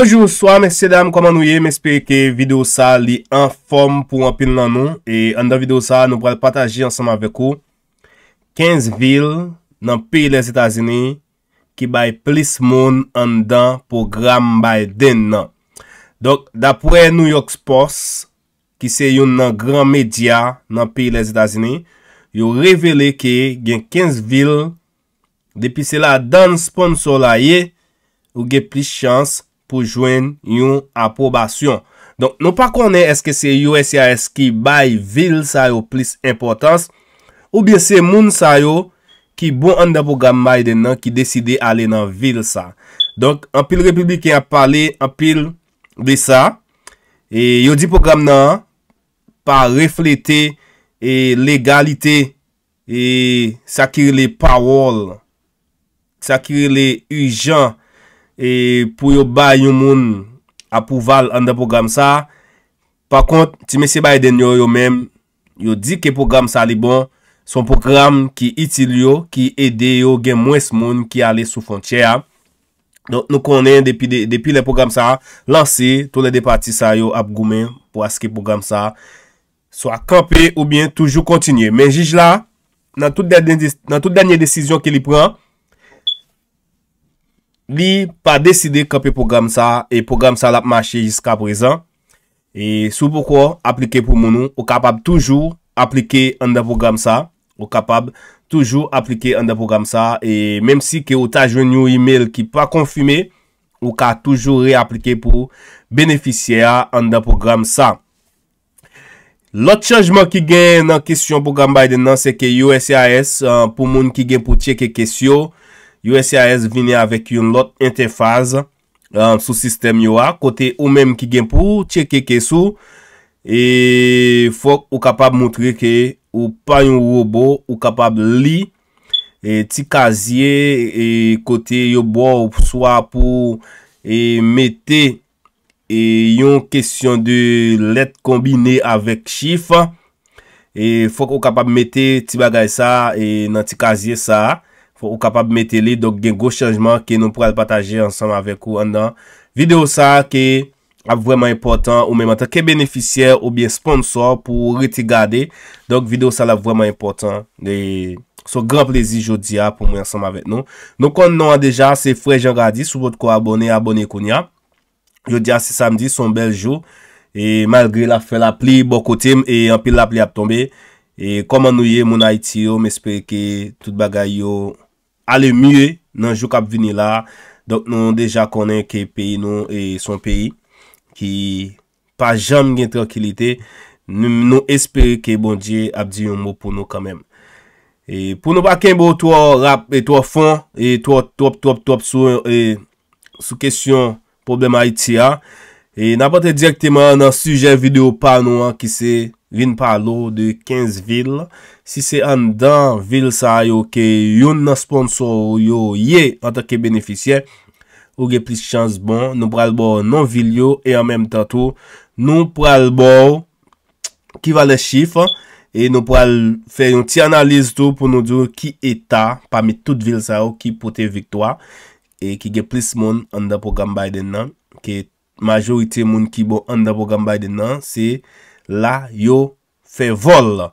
Bonjour, sois, messe dame, koman nou ye, mespe ke video sa li inform pou wapin nan nou E an dan video sa nou pral pataji ansanm avek ou 15 vil nan pi les Etasini ki bay plis moun an dan pou gram bay den nan Dok, dapwe New York Post ki se yon nan gran media nan pi les Etasini Yo revele ke gen 15 vil depi se la dan sponsor la ye Ou gen plis chans pou jwen yon aprobasyon. Donk, nou pa konen eske se USAS ki bay vil sa yo plis importans, ou bie se moun sa yo ki bon an da program Mayden nan ki deside ale nan vil sa. Donk, an pil republikan a pale an pil ve sa, e yon di program nan, pa reflete e legalite, e sakire le pawol, sakire le ujan, E pou yo ba yon moun apouval an da program sa Par kont, ti mese Biden yo yo men Yo di ke program sa li bon Son program ki itil yo Ki ede yo gen mwes moun ki ale sou fonchea Don nou konen depi le program sa Lansi tou le departisan yo ap gomen Po aske program sa So a kampe ou bien toujou kontinye Men jij la Nan tout danye desisyon ki li pran li pa deside kape program sa e program sa lap mache jiska prezan e sou poko aplike pou moun ou kapab toujou aplike an da program sa ou kapab toujou aplike an da program sa e memsi ke ou ta jwen nou email ki pa konfume ou ka toujou reapplike pou beneficia an da program sa lot chanjman ki gen nan kesyon program baiden nan se ke USAS pou moun ki gen pou tjeke kesyon Yo SIS vine avèk yon lot interfaz um, sou sistem yo a, kote ou menm ki gen pou, cheke kesou. E fòk ou kapab moutre ke ou pa yon robot ou kapab li e ti kaziye e kote yo bo ou swa pou e mette yon kesyon de let kombine avèk chif. E fòk ou kapab mette ti bagay sa nan ti kaziye sa a. Fwa ou kapab meteli, dok gen gos chanjman ki nou pou al pataje ansanm avek ou an dan. Video sa ke ap vweman important ou menmantan ke beneficer ou biye sponsor pou ou rete gade. Dok video sa la vweman important. So gran plezi jodi a pou mwen ansanm avek nou. Nou kon nou an deja se fwe jan gadi sou vot ko abone, abone kon ya. Jodi a se samdi, son bel jou. E malgre la fe la pli bokote e an pi la pli ap tombe. E koman nou ye moun ha iti yo, mespere ke tout bagay yo. Ale mire nan jok ap vini la, dok nou an deja konen ke peyi nou e son peyi ki pa jam gen tranquilite, nou espere ke bon diye ap diyon mou pou nou kamem. Pou nou baken bo, tou ap rap, tou ap fon, tou ap trop trop trop sou kesyon problema iti a. E na pote direktiman nan sujen video pa nou an ki se vin palo de 15 vil. Si se an dan vil sa yo ke yon nan sponsor yo ye an takke beneficye. Ou ge plis chans bon. Nou pral bo nan vil yo e an menm ta tou. Nou pral bo ki vale chif. E nou pral fe yon ti analiz tou pou nou diyo ki eta pami tout vil sa yo ki pote viktwa. E ki ge plis moun an dan program Biden nan. Ke tou. Majorite moun ki bon an da pou gambay den nan Se la yo fe vol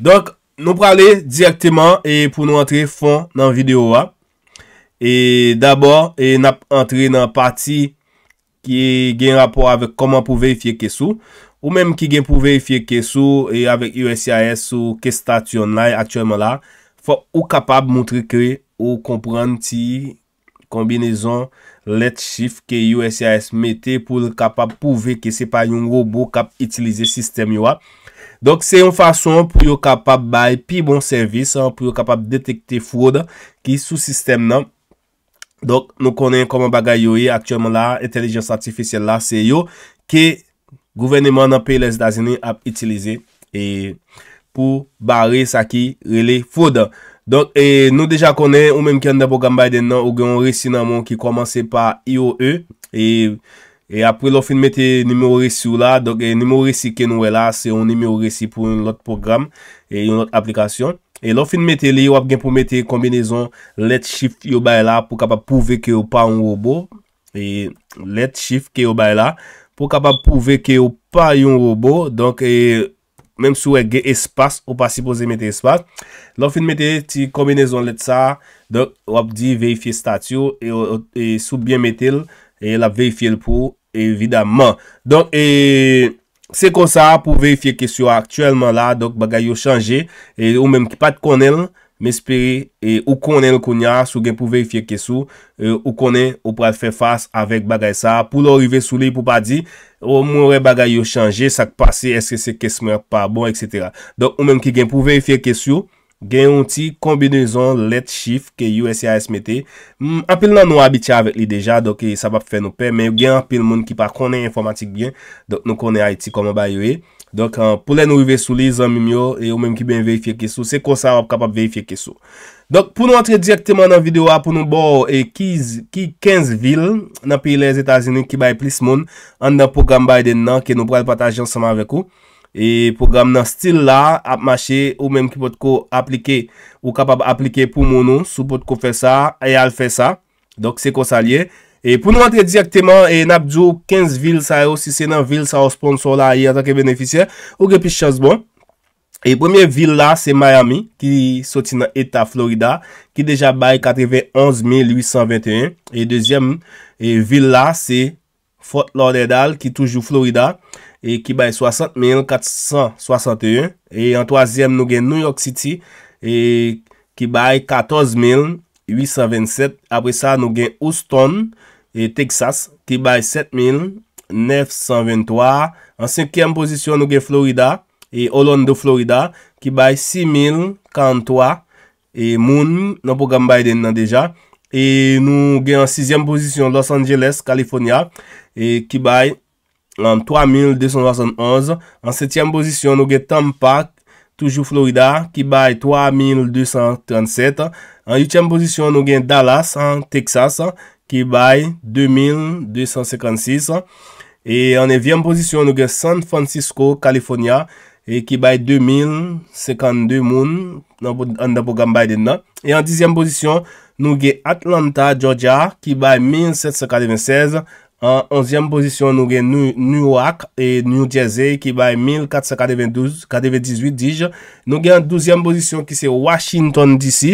Donk nou prale direktman E pou nou antre fon nan video wa E dabor E nap antre nan pati Ki gen rapor avek Koman pou veyfye kesou Ou menm ki gen pou veyfye kesou E avek USCIS ou ke statu online Atyemman la Fon ou kapab moun tri kre Ou kompran ti kombinezon Let's shift ki yo S.A.S. mette pou yo kapab pouve ki se pa yon robot kap itilize sistem yo ap. Dok se yon fason pou yo kapab bay pi bon servis, pou yo kapab detekte fwoda ki sou sistem nan. Dok nou konen koman bagay yo e, aktiyonman la, intelligence artificiel la, se yo, ki gouvenneman nan PLS da zeni ap itilize e pou bari sa ki rele fwoda. Donk e, nou deja konen ou menm ki an de program bay den nan ou gen yon resi nan moun ki komanse pa IOE E, e, e apri lo fin mette nime ou resi ou la donk e nime ou resi ken nou we la se yon nime ou resi pou yon lot program E yon lot aplikasyon E lo fin mette li wap gen pou mette kombinezon let shift yon bay la pou kapap pouve ke ou pa yon robo E let shift ke yon bay la pou kapap pouve ke ou pa yon robo Donk e... menm sou e ge espas ou pa si pose mette espas. Lan fin mette ti kombinezon let sa, dok wap di veyifiye statyo, e, e soubyen mette el, e la veyifiye el pou evidaman. Dok e se kon sa pou veyifiye ki sou aktuelman la, dok bagay yo chanje, e ou menm ki pat kon el, Mespere, e, ou konen l konya sou gen pou verifye kesou, e, ou konen ou pral fè fas avèk bagay sa, pou lò rive sou li pou pa di, ou mou re bagay yo chanje, sak pase, eske se kesme pa bon, etc. Donk, ou menm ki gen pou verifye kesou, gen yon ti kombinezon let chif ke USA SMT, apil nan nou abitya avèk li deja, donk, e, sa va fè nou pe, men gen apil moun ki pa konen informatik gen, donk, nou konen IT koma ba yoye. Donk pou lè nou i ve sou li, zan mi myo, e ou menm ki ben veyfye kesou, se kon sa wap kapap veyfye kesou. Donk pou nou antre direktman nan video wap, pou nou bo e 15 vil nan pi les Etasini ki bay plis moun, an nan program bay den nan ke nou bral pataj ansama avek ou. E program nan stil la ap mache ou menm ki pot ko aplike ou kapap aplike pou moun ou, sou pot ko fe sa, e al fe sa, donk se kon sa liye. E pou nou antre direkteman, e napdjou 15 vil sa yo, si se nan vil sa yo sponsor la yi e an tanke beneficer, ouke pis chans bon. E premier vil la, se Miami, ki soti nan Eta, Florida, ki deja baye 91,821. E dezyem, vil la, se Fort Lauderdale, ki toujou Florida, ki baye 60,461. E an tozyem, nou gen New York City, ki baye 14,000. 827, apre sa nou gen Houston, e Texas, ki bay 7,923, an 5e pozisyon nou gen Florida, e Hollande, Florida, ki bay 6,043, e Moon, nou pou gam bay den nan deja, e nou gen an 6e pozisyon Los Angeles, California, e ki bay 3,271, an 7e pozisyon nou gen Tampa, California, Toujou Florida ki bay 3237. An youtiam pozisyon nou gen Dallas an Texas ki bay 2256. E an evyam pozisyon nou gen San Francisco, California e ki bay 2052 moun an depokan bay den nan. E an dizyam pozisyon nou gen Atlanta, Georgia ki bay 1796. An onzyanm pozisyon nou gen New York e New Jersey ki bay 1492, 98 dij. Nou gen an douzyanm pozisyon ki se Washington DC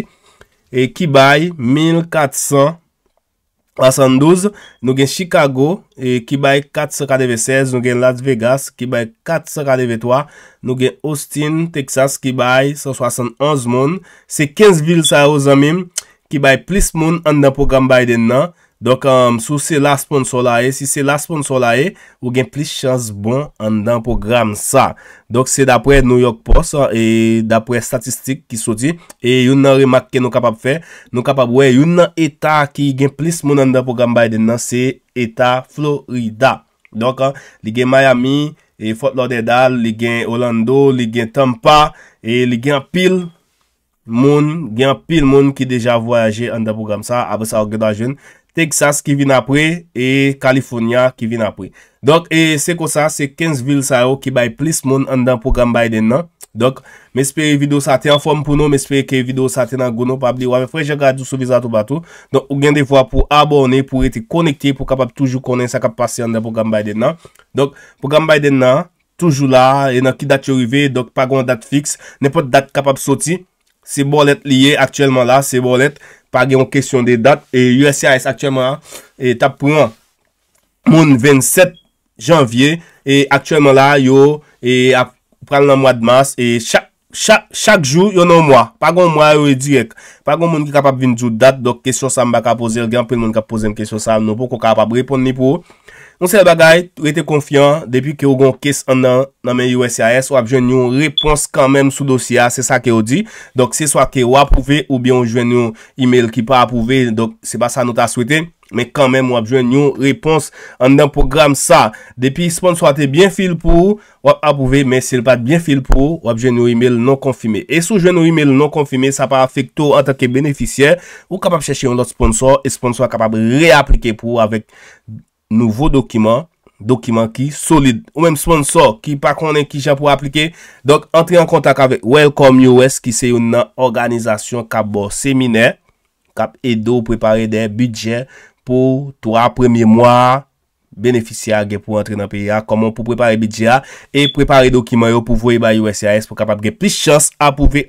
ki bay 1472. Nou gen Chicago ki bay 496. Nou gen Las Vegas ki bay 443. Nou gen Austin, Texas ki bay 171 moun. Se 15 vil sa yo zanmim ki bay plis moun an dan program bay den nan. Dok um, sou se la sponsor la e, si se la sponsor la e, ou gen plis chans bon an dan program sa. Dok se dapre New York Post uh, e dapre statistik ki soti, e yon nan remak ke nou kapap fe, nou kapap wey, yon nan eta ki gen plis moun an dan program bae den nan, se eta Florida. Dok uh, li gen Miami, e Fort Lauderdale, li gen Orlando, li gen Tampa, e li gen pil moun ki deja voyaje an dan program sa, apesa ou gredajen, Texas ki vin apre e California ki vin apre. Dok, e se ko sa, se 15 vil sa yo ki bay plis moun an dan program bay den nan. Dok, mespere video sa te inform pou nou, mespere ke video sa te nan goun nou pabli. Wame fwej agadou sou vizato batou. Dok, ou gen devwa pou abone, pou ete konekte, pou kapap toujou konen sa kap pase an dan program bay den nan. Dok, program bay den nan, toujou la, ena ki dat yo rive, dok pa goun dat fix. Ne pot dat kapap soti, se bolet liye, aktyelman la, se bolet. Par gen yon kesyon de dat, e USCIS aktyenman la, e tap pou yon, moun 27 janvye, e aktyenman la, yo, e ap pral nan mwad mars, e chak, chak, chak jou, yon nan mwa. Par gon mwa, yo e direk. Par gon moun ki kapap vin djou dat, dok kesyon sa mba kapoze, gen, pel moun kapoze m kesyon sa, nou pou ko kapap repon ni pou yo. Monser bagay, ou ete konfyan, depi ki ou gon kes an nan men USAS, ou ap jwen nou repons kan men sou dosya, se sa ke ou di. Donk se swa ke ou ap pouve ou bien ou jwen nou email ki pa ap pouve, donk se pa sa nou ta swete. Men kan men ou ap jwen nou repons an nan program sa. Depi, sponsor ate bien fil pou, ou ap ap pouve, men se le pat bien fil pou, ou ap jwen nou email non konfime. E sou jwen nou email non konfime, sa pa afek tou an tanke benefisye, ou kapap cheshe un lot sponsor, Nouvo dokiman, dokiman ki solide. Ou men sponsor ki pa konen ki ja pou aplike. Donk, entre en kontak ave Welcome US ki se yon nan organizasyon kap bo seminer. Kap edo prepare de bidye pou tou apremye mwa beneficia ge pou entre nan PIA. Koman pou prepare bidye a e prepare dokiman yo pou vouye ba USAS pou kap apge plis chans apouve.